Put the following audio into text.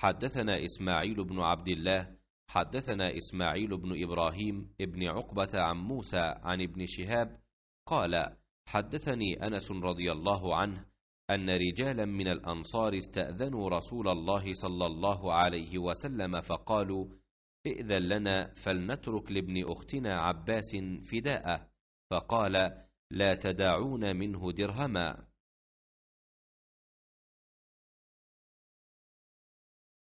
حدثنا إسماعيل بن عبد الله حدثنا إسماعيل بن إبراهيم ابن عقبة عن موسى عن ابن شهاب قال حدثني أنس رضي الله عنه أن رجالا من الأنصار استأذنوا رسول الله صلى الله عليه وسلم فقالوا ائذن لنا فلنترك لابن أختنا عباس فداءه فقال لا تدعون منه درهما